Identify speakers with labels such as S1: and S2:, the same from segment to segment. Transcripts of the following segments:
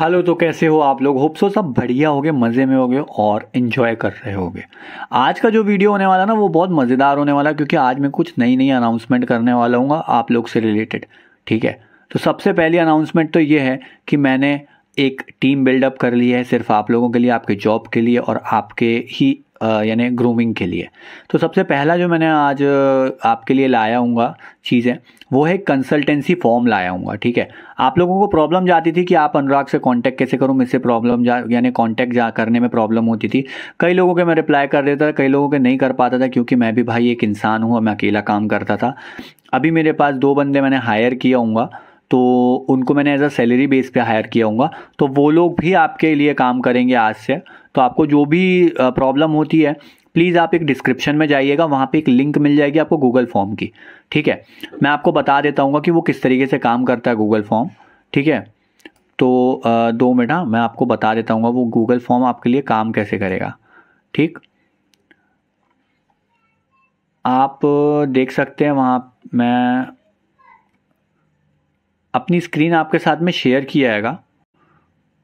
S1: hello तो कैसे हो आप लोग होप्सो सब बढ़िया हो मज़े में हो और इन्जॉय कर रहे होगे आज का जो वीडियो होने वाला ना वो बहुत मज़ेदार होने वाला क्योंकि आज मैं कुछ नई नई अनाउंसमेंट करने वाला हूँ आप लोग से रिलेटेड ठीक है तो सबसे पहली अनाउंसमेंट तो ये है कि मैंने एक टीम बिल्डअप कर ली है सिर्फ आप लोगों के लिए आपके जॉब के लिए और आपके ही यानी ग्रूमिंग के लिए तो सबसे पहला जो मैंने आज आपके लिए लाया हूँ चीज़ें वो है कंसल्टेंसी फॉर्म लाया हूँ ठीक है आप लोगों को प्रॉब्लम जाती थी कि आप अनुराग से कांटेक्ट कैसे करूँ मुझसे प्रॉब्लम जा यानी कांटेक्ट जा करने में प्रॉब्लम होती थी कई लोगों के मैं रिप्लाई कर देता था कई लोगों के नहीं कर पाता था क्योंकि मैं भी भाई एक इंसान हूँ और मैं अकेला काम करता था अभी मेरे पास दो बंदे मैंने हायर किया हूँगा तो उनको मैंने एज अ सैलरी बेस पे हायर किया हूँ तो वो लोग भी आपके लिए काम करेंगे आज से तो आपको जो भी प्रॉब्लम होती है प्लीज़ आप एक डिस्क्रिप्शन में जाइएगा वहाँ पे एक लिंक मिल जाएगी आपको गूगल फॉर्म की ठीक है मैं आपको बता देता हूँ कि वो किस तरीके से काम करता है गूगल फॉर्म ठीक है तो दो मिनट हाँ मैं आपको बता देता हूँ वो गूगल फॉर्म आपके लिए काम कैसे करेगा ठीक आप देख सकते हैं वहाँ मैं अपनी स्क्रीन आपके साथ में शेयर किया जाएगा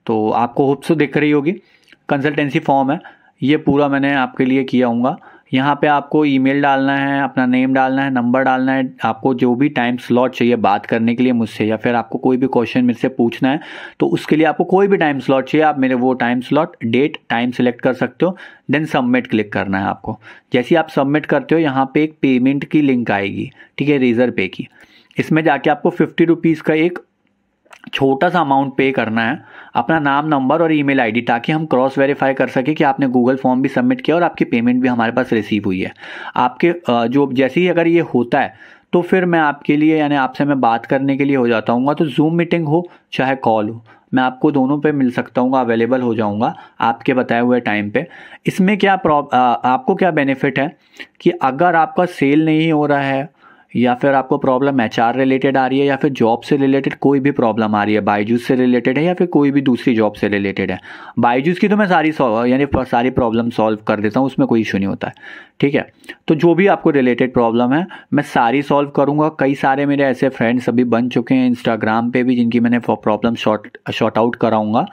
S1: तो आपको होप्सो दिख रही होगी कंसल्टेंसी फॉर्म है ये पूरा मैंने आपके लिए किया हूँगा यहाँ पे आपको ईमेल डालना है अपना नेम डालना है नंबर डालना है आपको जो भी टाइम स्लॉट चाहिए बात करने के लिए मुझसे या फिर आपको कोई भी क्वेश्चन मेरे से पूछना है तो उसके लिए आपको कोई भी टाइम स्लॉट चाहिए आप मेरे वो time slot date time select कर सकते हो देन सबमिट क्लिक करना है आपको जैसे आप सबमिट करते हो यहाँ पे एक पेमेंट की लिंक आएगी ठीक है रेजर पे की इसमें जाके आपको फिफ्टी रुपीज़ का एक छोटा सा अमाउंट पे करना है अपना नाम नंबर और ईमेल आईडी ताकि हम क्रॉस वेरीफाई कर सकें कि आपने गूगल फॉर्म भी सबमिट किया और आपकी पेमेंट भी हमारे पास रिसीव हुई है आपके जो जैसे ही अगर ये होता है तो फिर मैं आपके लिए यानी आपसे मैं बात करने के लिए हो जाता हूँ तो जूम मीटिंग हो चाहे कॉल हो मैं आपको दोनों पे मिल सकता हूँ अवेलेबल हो जाऊँगा आपके बताए हुए टाइम पे इसमें क्या प्रॉब आपको क्या बेनिफिट है कि अगर आपका सेल नहीं हो रहा है या फिर आपको प्रॉब्लम एच रिलेटेड आ रही है या फिर जॉब से रिलेटेड कोई भी प्रॉब्लम आ रही है बायजूस से रिलेटेड है या फिर कोई भी दूसरी जॉब से रिलेटेड है बायजूस की तो मैं सारी यानी सारी प्रॉब्लम सॉल्व कर देता हूँ उसमें कोई इशू नहीं होता है ठीक है तो जो भी आपको रिलेटेड प्रॉब्लम है मैं सारी सॉल्व करूँगा कई सारे मेरे ऐसे फ्रेंड्स अभी बन चुके हैं इंस्टाग्राम पर भी जिनकी मैंने प्रॉब्लम शॉर्ट शॉर्ट आउट कराऊँगा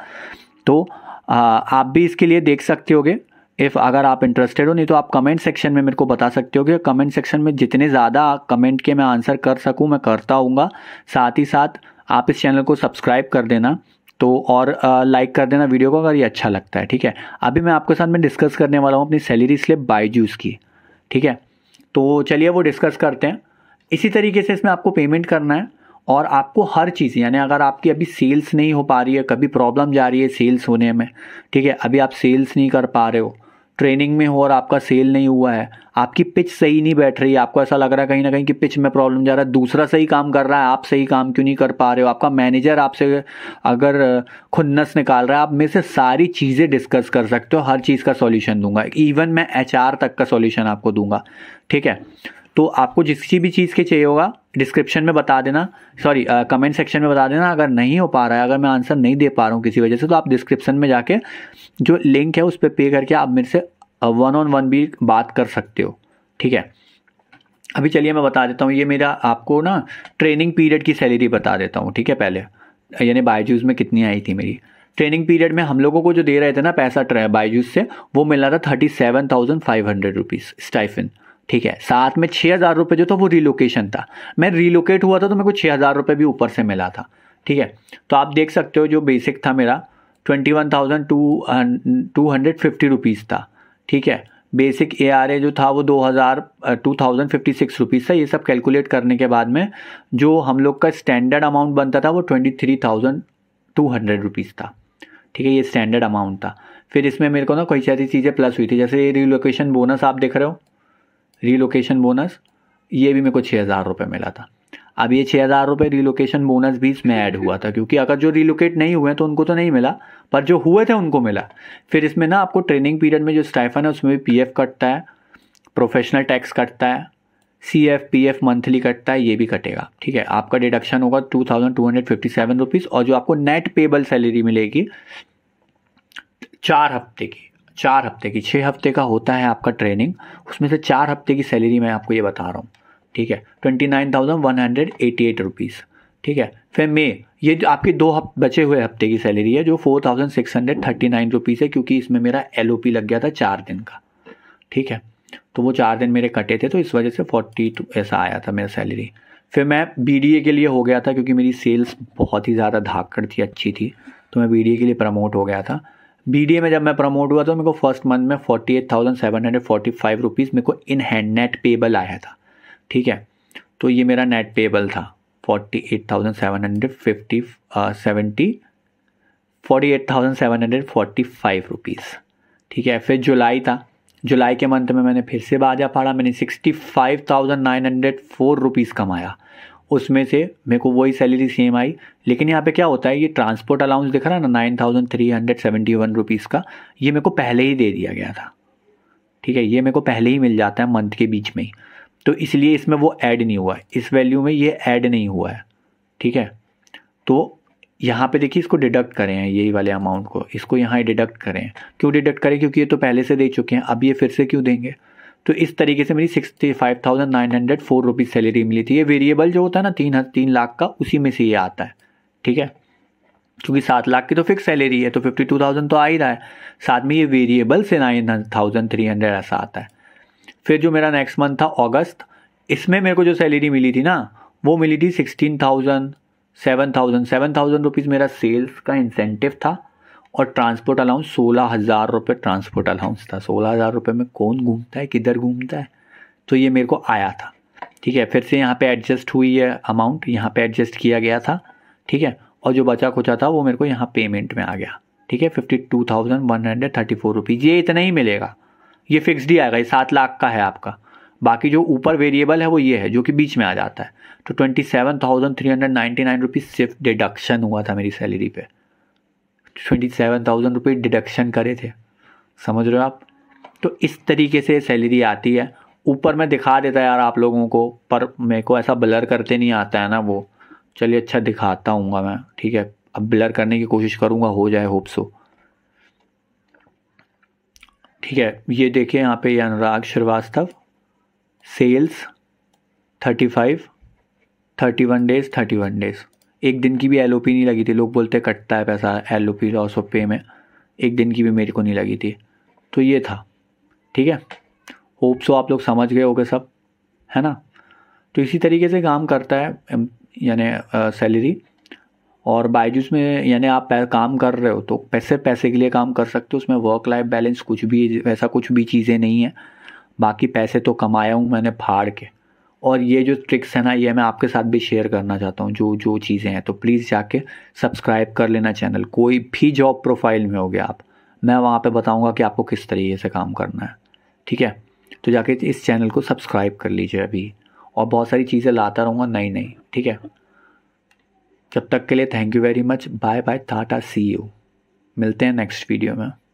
S1: तो आप भी इसके लिए देख सकते होगे इफ़ अगर आप इंटरेस्टेड हो नहीं तो आप कमेंट सेक्शन में मेरे को बता सकते हो कि कमेंट सेक्शन में जितने ज़्यादा कमेंट के मैं आंसर कर सकूँ मैं करता हूँगा साथ ही साथ आप इस चैनल को सब्सक्राइब कर देना तो और लाइक कर देना वीडियो को अगर ये अच्छा लगता है ठीक है अभी मैं आपके साथ में डिस्कस करने वाला हूँ अपनी सैलरी स्लिप जूस की ठीक है तो चलिए वो डिस्कस करते हैं इसी तरीके से इसमें आपको पेमेंट करना है और आपको हर चीज़ यानी अगर आपकी अभी सेल्स नहीं हो पा रही है कभी प्रॉब्लम जा रही है सेल्स होने में ठीक है अभी आप सेल्स नहीं कर पा रहे हो ट्रेनिंग में हो और आपका सेल नहीं हुआ है आपकी पिच सही नहीं बैठ रही है आपको ऐसा लग रहा है कहीं ना कहीं कि पिच में प्रॉब्लम जा रहा है दूसरा सही काम कर रहा है आप सही काम क्यों नहीं कर पा रहे हो आपका मैनेजर आपसे अगर खुन्नस निकाल रहा है आप मेरे से सारी चीज़ें डिस्कस कर सकते हो हर चीज़ का सॉल्यूशन दूंगा इवन मैं एच तक का सॉल्यूशन आपको दूंगा ठीक है तो आपको जिस भी चीज़ के चाहिए होगा डिस्क्रिप्शन में बता देना सॉरी कमेंट सेक्शन में बता देना अगर नहीं हो पा रहा है अगर मैं आंसर नहीं दे पा रहा हूँ किसी वजह से तो आप डिस्क्रिप्शन में जाके जो लिंक है उस पर पे करके आप मेरे से वन ऑन वन भी बात कर सकते हो ठीक है अभी चलिए मैं बता देता हूँ ये मेरा आपको ना ट्रेनिंग पीरियड की सैलरी बता देता हूँ ठीक है पहले यानी बायजूज में कितनी आई थी मेरी ट्रेनिंग पीरियड में हम लोगों को जो दे रहे थे ना पैसा बायजूज से वो मिल रहा था thirty seven thousand five hundred rupees stipend ठीक है साथ में छः हज़ार रुपये जो था वो रिलोकेशन था मैं रिलोकेट हुआ था तो मेरे को छः हज़ार रुपये भी ऊपर से मिला था ठीक है तो आप देख सकते हो जो बेसिक था मेरा twenty one thousand two two hundred fifty rupees था ठीक है बेसिक ए आर ए जो था वो दो हज़ार two thousand fifty six rupees था ये सब कैलकुलेट करने के बाद में जो हम लोग का स्टैंडर्ड अमाउंट बनता था वो twenty three thousand two hundred rupees था ठीक है ये स्टैंडर्ड अमाउंट था फिर इसमें मेरे को ना कई सारी चीज़ें प्लस हुई थी जैसे रिलोकेशन बोनस आप देख रहे हो रीलोकेशन बोनस ये भी मेरे को छः हज़ार रुपये मिला था अब ये छः हज़ार रुपये रीलोकेशन बोनस भी इसमें ऐड हुआ था क्योंकि अगर जो रीलोकेट नहीं हुए तो उनको तो नहीं मिला पर जो हुए थे उनको मिला फिर इसमें ना आपको ट्रेनिंग पीरियड में जो स्टाइफन है उसमें भी पी कटता है प्रोफेशनल टैक्स कटता है C F P F monthly कटता है ये भी कटेगा ठीक है आपका डिडक्शन होगा two thousand two hundred fifty seven rupees और जो आपको नेट पेबल सैलरी मिलेगी चार हफ्ते की चार हफ्ते की छः हफ्ते का होता है आपका ट्रेनिंग उसमें से चार हफ्ते की सैलरी मैं आपको ये बता रहा हूँ ठीक है twenty nine thousand one hundred eighty eight rupees ठीक है फिर मे ये जो आपके दो हफ, बचे हुए हफ्ते की सैलरी है जो four thousand six hundred thirty nine rupees है क्योंकि इसमें मेरा एल लग गया था चार दिन का ठीक है तो वो चार दिन मेरे कटे थे तो इस वजह से फोर्टी तो ऐसा आया था मेरा सैलरी फिर मैं बी के लिए हो गया था क्योंकि मेरी सेल्स बहुत ही ज़्यादा धाकड़ थी अच्छी थी तो मैं बी के लिए प्रमोट हो गया था ए में जब मैं प्रमोट हुआ तो मेरे को फर्स्ट मंथ में forty eight thousand seven hundred forty five rupees मेरे को इन हैंड नेट पेबल आया था ठीक है तो ये मेरा नेट पेबल था forty eight thousand seven hundred fifty seventy forty eight thousand seven hundred forty five rupees ठीक है फिर जुलाई था जुलाई के मंथ में मैंने फिर से बाजा फाड़ा मैंने sixty five thousand nine hundred four rupees कमाया उसमें से मेरे को वही सैलरी सेम आई लेकिन यहाँ पे क्या होता है ये ट्रांसपोर्ट अलाउंस दिख रहा ना nine thousand three hundred seventy one rupees का ये मेरे को पहले ही दे दिया गया था ठीक है ये मेरे को पहले ही मिल जाता है मंथ के बीच में ही तो इसलिए इसमें वो ऐड नहीं हुआ है इस वैल्यू में ये ऐड नहीं हुआ है ठीक है तो यहाँ पे देखिए इसको डिडक्ट करें हैं यही वाले अमाउंट को इसको यहाँ डिडक्ट करें क्यों डिडक्ट करें क्योंकि ये तो पहले से दे चुके हैं अब ये फिर से क्यों देंगे तो इस तरीके से मेरी sixty five thousand nine hundred four rupees salary मिली थी ये वेरिएबल जो होता है ना तीन तीन लाख का उसी में से ये आता है ठीक है क्योंकि सात लाख की तो फिक्स सैलरी है तो फिफ्टी टू थाउजेंड तो आ ही रहा है साथ में ये वेरिएबल से नाइन थाउजेंड थ्री हंड्रेड ऐसा आता है फिर जो मेरा नेक्स्ट मंथ था अगस्त इसमें मेरे को जो सैलरी मिली थी ना वो मिली थी sixteen thousand seven thousand seven thousand rupees मेरा सेल्स का इंसेंटिव था और ट्रांसपोर्ट अलाउंस सोलह हज़ार रुपये ट्रांसपोर्ट अलाउंस था सोलह हज़ार रुपये में कौन घूमता है किधर घूमता है तो ये मेरे को आया था ठीक है फिर से यहाँ पे एडजस्ट हुई है अमाउंट यहाँ पे एडजस्ट किया गया था ठीक है और जो बचा खुचा था वो मेरे को यहाँ पेमेंट में आ गया ठीक है fifty two thousand one hundred thirty four rupees ये इतना ही मिलेगा ये फिक्सड ही आएगा ये सात लाख का है आपका बाकी जो ऊपर वेरिएबल है वो ये है जो कि बीच में आ जाता है तो twenty seven thousand three hundred ninety nine rupees सिर्फ डिडक्शन हुआ था मेरी सैलरी पे ट्वेंटी सेवन थाउजेंड रुपये डिडक्शन करे थे समझ रहे हो आप तो इस तरीके से सैलरी आती है ऊपर मैं दिखा देता यार आप लोगों को पर मेरे को ऐसा ब्लर करते नहीं आता है ना वो चलिए अच्छा दिखाता हूँ मैं ठीक है अब ब्लर करने की कोशिश करूँगा हो जाए होप सो ठीक है ये देखिए यहाँ पे Anurag Srivastava sales thirty five thirty one days thirty one days एक दिन की भी एल नहीं लगी थी लोग बोलते कटता है पैसा L O P loss of pay में एक दिन की भी मेरे को नहीं लगी थी तो ये था ठीक है होप सो आप लोग समझ गए होगे सब है ना तो इसी तरीके से काम करता है यानी सैलरी और बायजूस में यानी आप काम कर रहे हो तो पैसे पैसे के लिए काम कर सकते हो उसमें वर्क लाइफ बैलेंस कुछ भी वैसा कुछ भी चीज़ें नहीं है बाकी पैसे तो कमाया हूँ मैंने फाड़ के और ये जो ट्रिक्स है ना ये मैं आपके साथ भी शेयर करना चाहता हूँ जो जो चीज़ें हैं तो प्लीज़ जाके सब्सक्राइब कर लेना चैनल कोई भी जॉब प्रोफाइल में हो गया आप मैं वहाँ पे बताऊँगा कि आपको किस तरीके से काम करना है ठीक है तो जाके इस चैनल को सब्सक्राइब कर लीजिए अभी और बहुत सारी चीज़ें लाता रहूँगा नई नई ठीक है जब तक के लिए thank you very much bye bye tata see you मिलते हैं नेक्स्ट वीडियो में